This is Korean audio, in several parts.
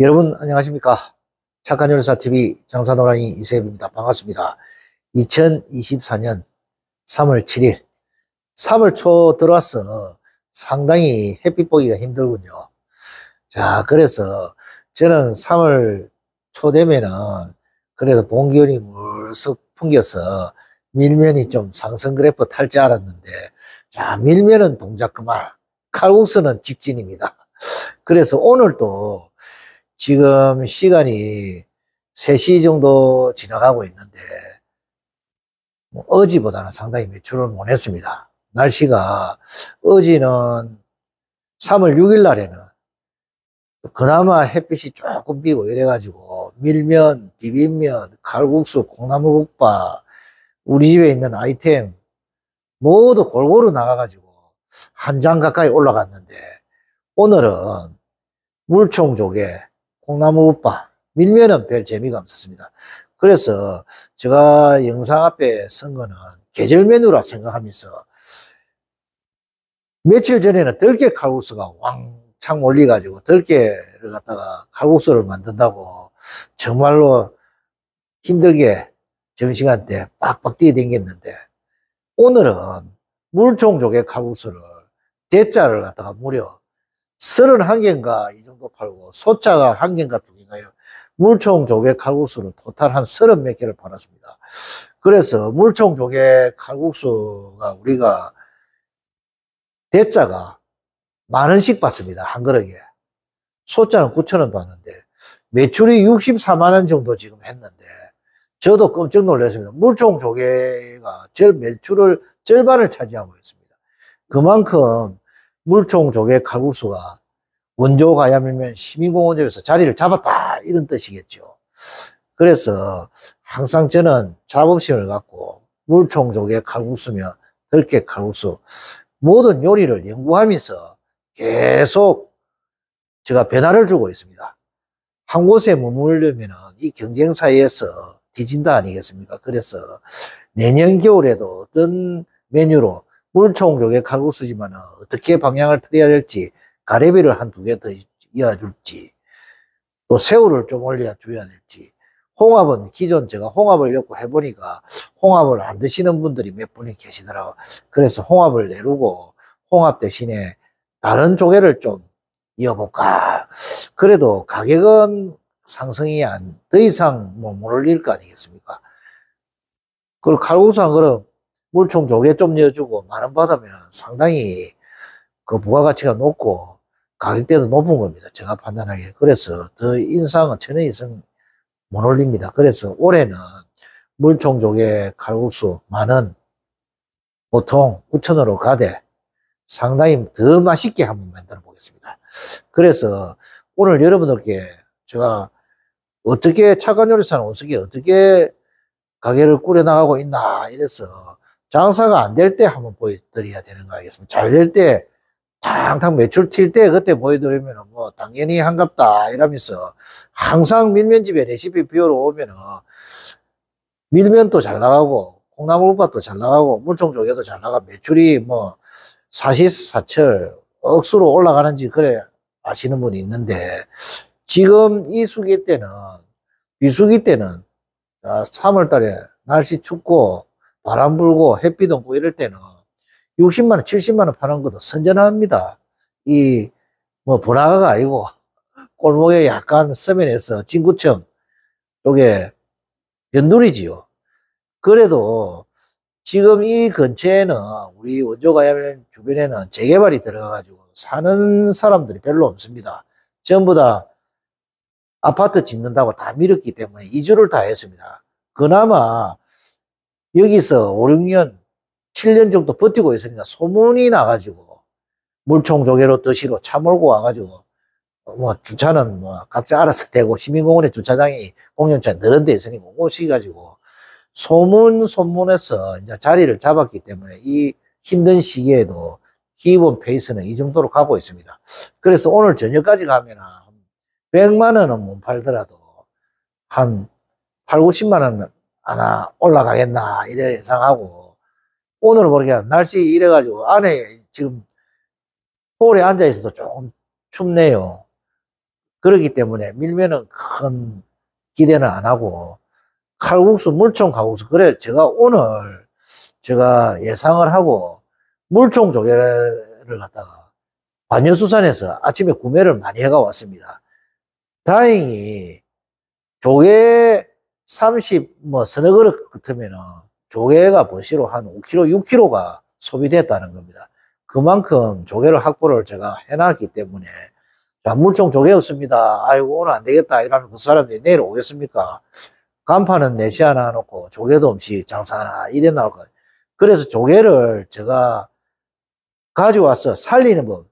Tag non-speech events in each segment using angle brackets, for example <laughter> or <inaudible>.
여러분 안녕하십니까 착한 요리사TV 장사노랑이 이세입니다 반갑습니다 2024년 3월 7일 3월 초 들어와서 상당히 햇빛 보기가 힘들군요 자 그래서 저는 3월 초 되면은 그래도 봄기운이 물쑥 풍겨서 밀면이 좀 상승 그래프 탈지 알았는데 자 밀면은 동작 그만 칼국수는 직진입니다 그래서 오늘도 지금 시간이 3시 정도 지나가고 있는데 뭐 어지보다는 상당히 매출을 못 했습니다. 날씨가 어지는 3월 6일 날에는 그나마 햇빛이 조금 비고 이래가지고 밀면, 비빔면, 칼국수, 콩나물국밥 우리 집에 있는 아이템 모두 골고루 나가가지고 한 장 가까이 올라갔는데 오늘은 물총조개 콩나무 오빠 밀면은 별 재미가 없었습니다. 그래서 제가 영상 앞에 선 거는 계절 메뉴라 생각하면서 며칠 전에는 들깨 칼국수가 왕창 올리가지고 들깨를 갖다가 칼국수를 만든다고 정말로 힘들게 점심시간 때 빡빡 뛰어댕겼는데 오늘은 물총조개 칼국수를 대짜를 갖다가 무려 3 1 개인가 이 정도 팔고 소자가 1 개인가 2 개인가 이런 물총 조개 칼국수를 토탈 한3른몇 개를 팔았습니다. 그래서 물총 조개 칼국수가 우리가 대자가 만 원씩 받습니다. 한 그릇에. 소자는 9천 원 받는데 매출이 64만 원 정도 지금 했는데 저도 깜짝 놀랐습니다. 물총 조개가 절 매출을 절반을 차지하고 있습니다. 그만큼 물총 조개 칼국수가 원조 가야밀면 시민공원점에서 자리를 잡았다 이런 뜻이겠죠. 그래서 항상 저는 자업심을 갖고 물총 조개 칼국수며 들깨 칼국수 모든 요리를 연구하면서 계속 제가 변화를 주고 있습니다. 한 곳에 머물려면 이 경쟁 사이에서 뒤진다 아니겠습니까? 그래서 내년 겨울에도 어떤 메뉴로 물총 조개 칼국 수지만 어떻게 방향을 틀어야 될지 가래비를 한 두 개 더 이어줄지 또 새우를 좀 올려 줘야 될지 홍합은 기존 제가 홍합을 엮고 해보니까 홍합을 안 드시는 분들이 몇 분이 계시더라고 그래서 홍합을 내르고 홍합 대신에 다른 조개를 좀 이어볼까. 그래도 가격은 상승이 안, 더 이상 뭐못 올릴 거 아니겠습니까? 그걸 칼국수 한 그릇 물총 조개 좀 넣어주고 만원 받으면 상당히 그 부가가치가 높고 가격대도 높은 겁니다. 제가 판단하기에. 그래서 더 인상은 천혀이상못 올립니다. 그래서 올해는 물총 조개 칼국수 만 원, 보통 9천으로 가되 상당히 더 맛있게 한번 만들어 보겠습니다. 그래서 오늘 여러분들께 제가 어떻게 차관요리사는 원석이 어떻게 가게를 꾸려나가고 있나 이래서 장사가 안 될 때 한번 보여드려야 되는 거알겠습니까잘될 때, 탕탕 매출 튈 때 그때 보여드리면 뭐 당연히 한갑다 이러면서 항상 밀면집에 레시피 비워러 오면은 밀면도 잘 나가고 콩나물밥도 잘 나가고 물총조개도 잘 나가 매출이 뭐 사시사철 억수로 올라가는지 그래 아시는 분이 있는데 지금 이 수기 때는 비수기 때는 3월 달에 날씨 춥고 바람 불고 햇빛 없고 이럴 때는 60만원, 70만원 파는 것도 선전합니다. 이, 뭐, 분화가 가 아니고, <laughs> 골목에 약간 서면에서 진구청 쪽에 연돌이지요. 그래도 지금 이 근처에는 우리 원조가야면 주변에는 재개발이 들어가가지고 사는 사람들이 별로 없습니다. 전부 다 아파트 짓는다고 다 밀었기 때문에 이주를 다 했습니다. 그나마 여기서 5, 6년, 7년 정도 버티고 있으니까 소문이 나가지고 물총 조개로 뜻시로차 몰고 와가지고 뭐 주차는 뭐 각자 알아서 되고 시민공원에 주차장이 공연차 늘은 데 있으니까 오시가지고 소문 소문에서 이제 자리를 잡았기 때문에 이 힘든 시기에도 기본 페이스는 이 정도로 가고 있습니다. 그래서 오늘 저녁까지 가면 한 100만 원은 못 팔더라도 한 8, 90만 원은 하나 올라가겠나 이래 예상하고 오늘 모르게 날씨 이래가지고 안에 지금 홀에 앉아 있어도 조금 춥네요. 그렇기 때문에 밀면은 큰 기대는 안 하고 칼국수, 물총 칼국수 그래 제가 오늘 제가 예상을 하고 물총 조개를 갖다가 반연수산에서 아침에 구매를 많이 해가 왔습니다. 다행히 조개 30, 뭐, 서너 그릇 같으면은 조개가 보시로 한 5kg, 6kg가 소비됐다는 겁니다. 그만큼 조개를 확보를 제가 해놨기 때문에 자, 물총 조개 없습니다. 아이고, 오늘 안 되겠다. 이러면 그 사람들이 내일 오겠습니까? 간판은 내시 하나 놓고 조개도 없이 장사 하나 이래 나올 거예요. 그래서 조개를 제가 가져와서 살리는 법.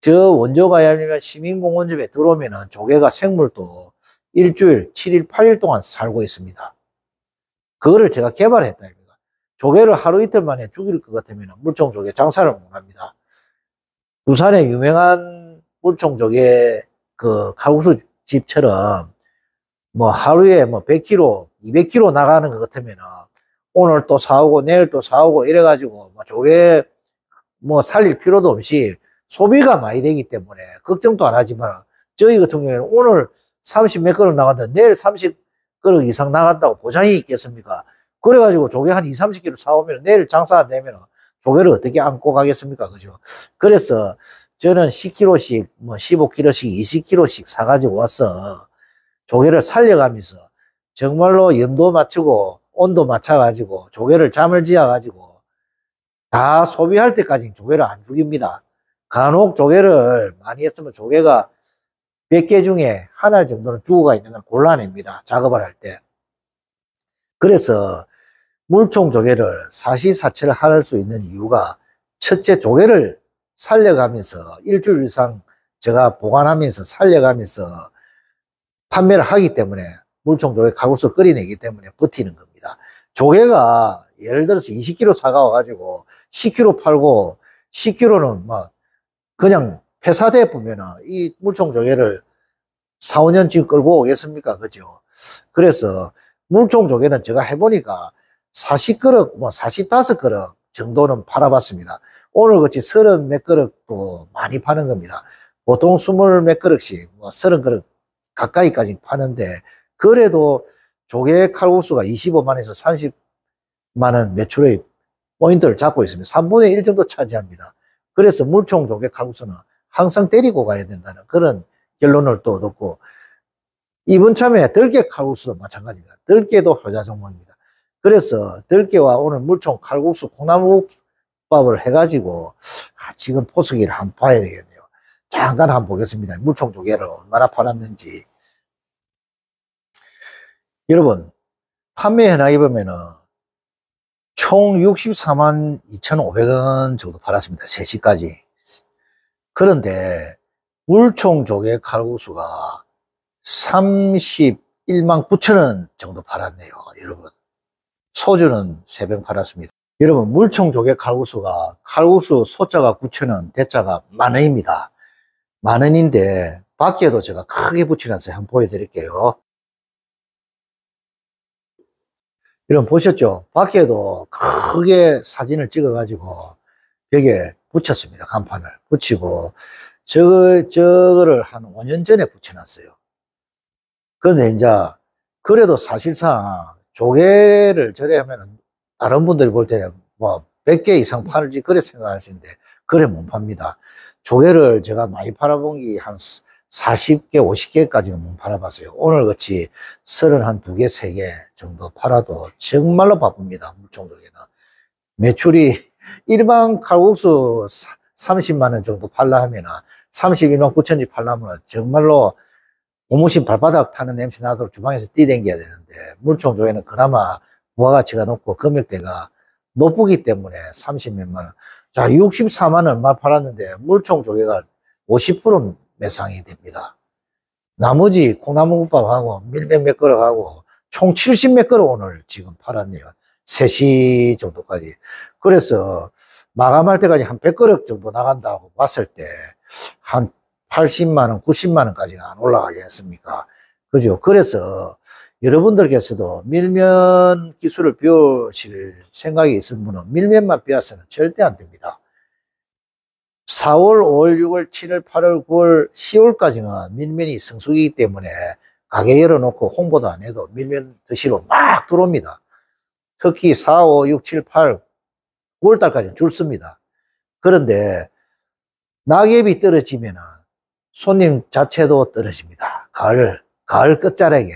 저 원조가 아니면 시민공원집에 들어오면은 조개가 생물도 일주일, 7일, 8일 동안 살고 있습니다. 그거를 제가 개발했다. 조개를 하루 이틀 만에 죽일 것 같으면 물총 조개 장사를 못 합니다. 부산의 유명한 물총 조개 그 칼국수 집처럼 뭐 하루에 뭐 100kg, 200kg 나가는 것 같으면 오늘 또 사오고 내일 또 사오고 이래가지고 뭐 조개 뭐 살릴 필요도 없이 소비가 많이 되기 때문에 걱정도 안 하지만 저희 같은 경우에는 오늘 30몇 그릇 나갔는데 내일 30걸릇 이상 나갔다고 보장이 있겠습니까? 그래가지고 조개 한 2, 30kg 사오면 내일 장사 안 되면 조개를 어떻게 안고 가겠습니까? 그죠? 그래서 저는 10kg씩, 뭐 15kg씩, 20kg씩 사가지고 와서 조개를 살려가면서 정말로 염도 맞추고 온도 맞춰가지고 조개를 잠을 지어가지고 다 소비할 때까지 조개를 안 죽입니다. 간혹 조개를 많이 했으면 조개가 100개 중에 하나 정도는 주어가 있는 건 곤란합니다. 작업을 할 때. 그래서 물총 조개를 사시사철 할수 있는 이유가 첫째 조개를 살려가면서 일주일 이상 제가 보관하면서 살려가면서 판매를 하기 때문에 물총 조개 가구수 끓이내기 때문에 버티는 겁니다. 조개가 예를 들어서 20kg 사가와가지고 10kg 팔고 10kg는 뭐 그냥 회사대 보면은 이 물총 조개를 4, 5년 지금 끌고 오겠습니까? 그죠? 그래서 물총 조개는 제가 해보니까 40그릇, 뭐 45그릇 정도는 팔아봤습니다. 오늘 같이 30 몇 그릇도 많이 파는 겁니다. 보통 20 몇 그릇씩, 뭐 30그릇 가까이까지 파는데, 그래도 조개 칼국수가 25만에서 30만원 매출의 포인트를 잡고 있습니다. 3분의 1 정도 차지합니다. 그래서 물총 조개 칼국수는 항상 데리고 가야 된다는 그런 결론을 또 얻었고 이번 참에 들깨 칼국수도 마찬가지입니다. 들깨도 효자 종목입니다. 그래서 들깨와 오늘 물총 칼국수 콩나물국밥을 해가지고 아, 지금 포스기를 한번 봐야 되겠네요. 잠깐 한번 보겠습니다. 물총 두 개를 얼마나 팔았는지 여러분 판매 현황에 보면은 총 64만 2,500원 정도 팔았습니다. 3시까지. 그런데 물총조개 칼국수가 31만 9천 원 정도 팔았네요. 여러분 소주는 3병 팔았습니다. 여러분 물총조개 칼국수가 칼국수 소자가 9천 원 대자가 만 원입니다. 만 원인데 밖에도 제가 크게 붙여면서 한번 보여드릴게요. 여러분 보셨죠? 밖에도 크게 사진을 찍어가지고 벽에 붙였습니다. 간판을 붙이고 저 저거를 한 5년 전에 붙여놨어요. 그런데 이제 그래도 사실상 조개를 저래 하면 다른 분들이 볼 때는 뭐 100개 이상 팔지 그래 생각할수있는데 그래 못 팝니다. 조개를 제가 많이 팔아본 게 한 40개, 50개까지는 못 팔아봤어요. 오늘같이 31개, 3개 정도 팔아도 정말로 바쁩니다. 물총조개는. 매출이 일반 칼국수 30만원 정도 팔라 하면은 32만 9천이 팔라면 정말로 고무신 발바닥 타는 냄새 나도록 주방에서 뛰댕겨야 되는데 물총조에는 그나마 부가가치가 높고 금액대가 높기 때문에 30몇만원 자 64만원 말 팔았는데 물총조개가 50% 매상이 됩니다 나머지 콩나물국밥하고 밀면 몇 그릇하고 총 70몇 그릇 오늘 지금 팔았네요 3시 정도까지 그래서 마감할 때까지 한 100그릇 정도 나간다고 봤을 때 한 80만원, 90만원까지 안 올라가겠습니까? 그죠? 그래서 여러분들께서도 밀면 기술을 배우실 생각이 있는 분은 밀면만 배워서는 절대 안 됩니다. 4월, 5월, 6월, 7월, 8월, 9월, 10월까지는 밀면이 성수기이기 때문에 가게 열어놓고 홍보도 안 해도 밀면 드시러 막 들어옵니다. 특히 4, 5, 6, 7, 8, 9월달까지는 줄습니다. 그런데 낙엽이 떨어지면 손님 자체도 떨어집니다. 가을, 가을 끝자락에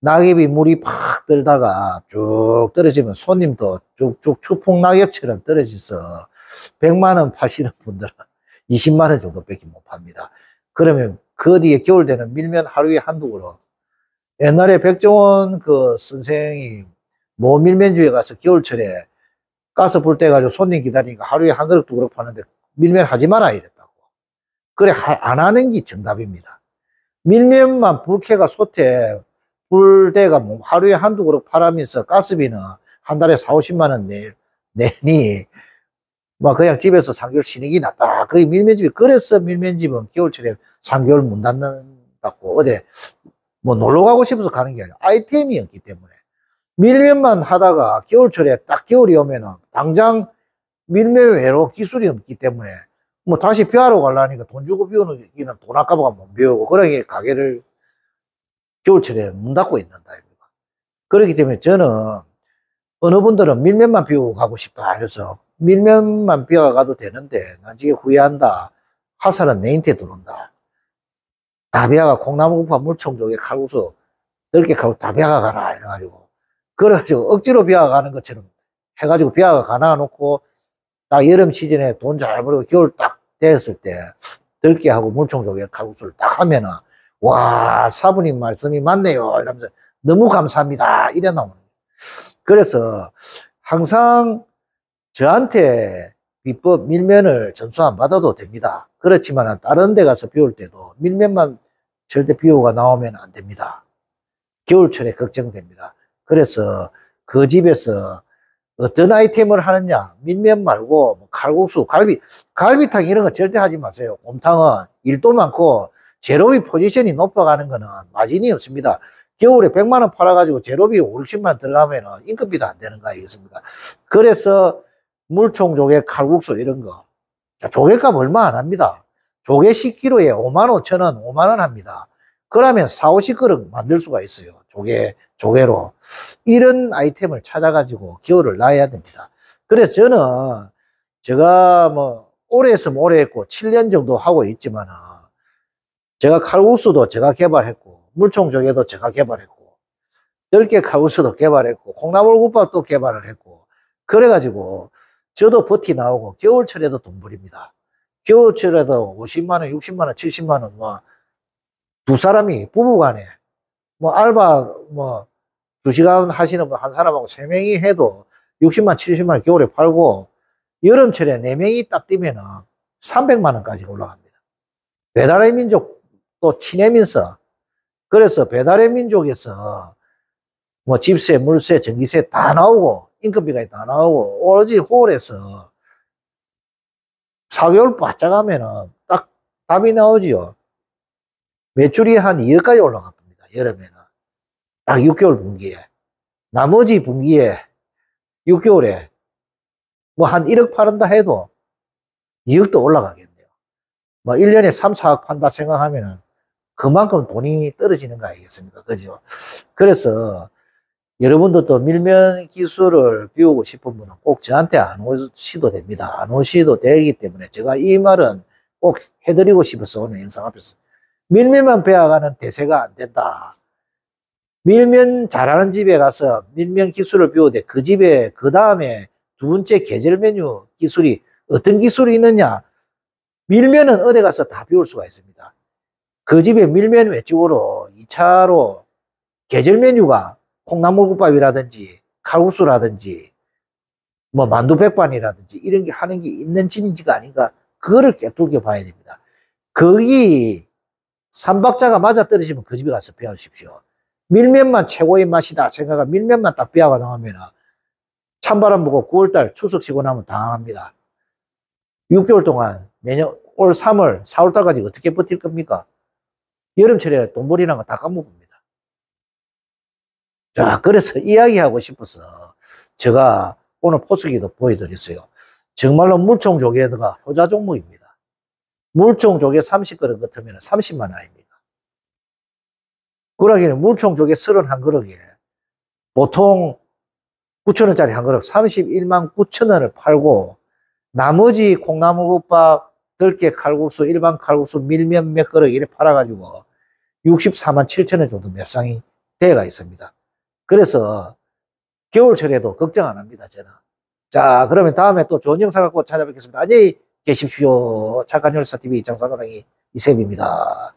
낙엽이 물이 팍 들다가 쭉 떨어지면 손님도 쭉쭉 추풍 낙엽처럼 떨어져서 100만원 파시는 분들은 20만원 <laughs> 정도밖에 못 팝니다. 그러면 그뒤에 겨울 되는 밀면 하루에 한두 그릇 옛날에 백종원 그 선생이 모밀면주에 뭐 가서 겨울철에 가스 불 때 가지고 손님 기다리니까 하루에 한 그릇도 그렇고 하는데 밀면 하지 마라 이랬다고. 그래 하, 안 하는 게 정답입니다. 밀면만 불쾌가 소태 불대가 뭐 하루에 한 두 그릇 팔아면서 가스비는 한 달에 4, 50만 원 내, 내니 막 뭐 그냥 집에서 3개월 쉬는 게 낫다. 그의 밀면집이 그래서 밀면집은 겨울철에 3개월 문 닫는다고 어디 뭐 놀러 가고 싶어서 가는 게 아니라 아이템이었기 때문에 밀면만 하다가 겨울철에 딱 겨울이 오면은 당장 밀면 외로 기술이 없기 때문에 뭐 다시 비하러 가려니까 돈 주고 비우는 기는 돈아까보가못 비우고 그러니 가게를 겨울철에 문 닫고 있는다 이거. 그렇기 때문에 저는 어느 분들은 밀면만 비우고 가고 싶다 그래서 밀면만 비워 가도 되는데 나중에 후회한다 화살은 내인테 들어온다 다비아가 콩나물국밥 물총 쪽에 칼국수 넓게 칼고 다비아가 가라 이래가지고 그래가지고 억지로 비아가는 가 것처럼 해가지고 비아가 가놔놓고 딱 여름 시즌에 돈 잘 벌고 겨울 딱 되었을 때 들깨 하고 물총조개 칼국수를 딱 하면은 와 사부님 말씀이 맞네요 이러면서 너무 감사합니다 이래 나오는 그래서 항상 저한테 비법 밀면을 전수 안 받아도 됩니다 그렇지만 다른 데 가서 비올 때도 밀면만 절대 비오가 나오면 안 됩니다 겨울철에 걱정됩니다 그래서 그 집에서 어떤 아이템을 하느냐 밀면 말고 뭐 칼국수 갈비 갈비탕 이런 거 절대 하지 마세요 곰탕은 일도 많고 제로비 포지션이 높아가는 거는 마진이 없습니다 겨울에 100만원 팔아가지고 제로비 50만 들어가면 인건비도 안 되는 거 아니겠습니까 그래서 물총 조개 칼국수 이런 거 조개값 얼마 안 합니다 조개 10kg에 5만 5천원 5만원 합니다 그러면 4, 50그릇 만들 수가 있어요 조개 조개로 이런 아이템을 찾아가지고 기호를 놔야 됩니다. 그래서 저는 제가 뭐 오래 했으면 오래 했고 7년 정도 하고 있지만 제가 칼국수도 제가 개발했고 물총조개도 제가 개발했고 10개 칼국수도 개발했고 콩나물국밥도 개발을 했고 그래가지고 저도 버티 나오고 겨울철에도 돈벌입니다. 겨울철에도 50만원, 60만원, 70만원 뭐 두 사람이 부부간에 뭐 알바 뭐 2시간 하시는 분 한 사람하고 3명이 해도 60만 70만 겨울에 팔고 여름철에 4명이 딱 뛰면은 300만 원까지 올라갑니다. 배달의 민족 또 친해민서 그래서 배달의 민족에서 뭐 집세, 물세, 전기세 다 나오고 인건비가 다 나오고 오로지 홀에서 4개월 바짝 하면은 딱 답이 나오지요. 매출이 한 2억까지 올라갑니다. 여름에는. 딱 6개월 분기에. 나머지 분기에 6개월에 뭐 한 1억 팔은다 해도 2억도 올라가겠네요. 뭐 1년에 3, 4억 판다 생각하면은 그만큼 돈이 떨어지는 거 아니겠습니까? 그죠? 그래서 여러분도 또 밀면 기술을 배우고 싶은 분은 꼭 저한테 안 오시도 됩니다. 안 오시도 되기 때문에 제가 이 말은 꼭 해드리고 싶어서 오늘 영상 앞에서 밀면만 배워가는 대세가 안 된다. 밀면 잘하는 집에 가서 밀면 기술을 배우되 그 집에 그 다음에 두 번째 계절 메뉴 기술이 어떤 기술이 있느냐 밀면은 어디 가서 다 배울 수가 있습니다. 그 집에 밀면 외적으로 2차로 계절 메뉴가 콩나물국밥이라든지 칼국수라든지 뭐 만두백반이라든지 이런 게 하는 게 있는 집인지가 아닌가 그거를 깨뚫게 봐야 됩니다. 거기 삼박자가 맞아 떨어지면 그 집에 가서 배우십시오. 밀면만 최고의 맛이다 생각하 밀면만 딱 배워가 나오면 찬바람 부고 9월달 추석 쉬고 나면 당황합니다. 6개월 동안 내년 올 3월, 4월달까지 어떻게 버틸 겁니까? 여름철에 돈벌이라거다 까먹습니다. 자, 그래서 <laughs> 이야기하고 싶어서 제가 오늘 포스기도 보여드렸어요. 정말로 물총조개가 효자 종목입니다. 물총 조개 30그릇 같으면 30만 원입니다. 그러기는 물총 조개 31그릇에 보통 9천원짜리 한 그릇 31만 9천원을 팔고 나머지 콩나물국밥, 들깨 칼국수, 일반 칼국수, 밀면 몇 그릇 이래 팔아가지고 64만 7천원 정도 매상이 되어가 있습니다. 그래서 겨울철에도 걱정 안 합니다, 저는. 자, 그러면 다음에 또 좋은 영상 갖고 찾아뵙겠습니다. 안녕히 계십시오. 착한 열사TV 장사가랑이 이셉입니다.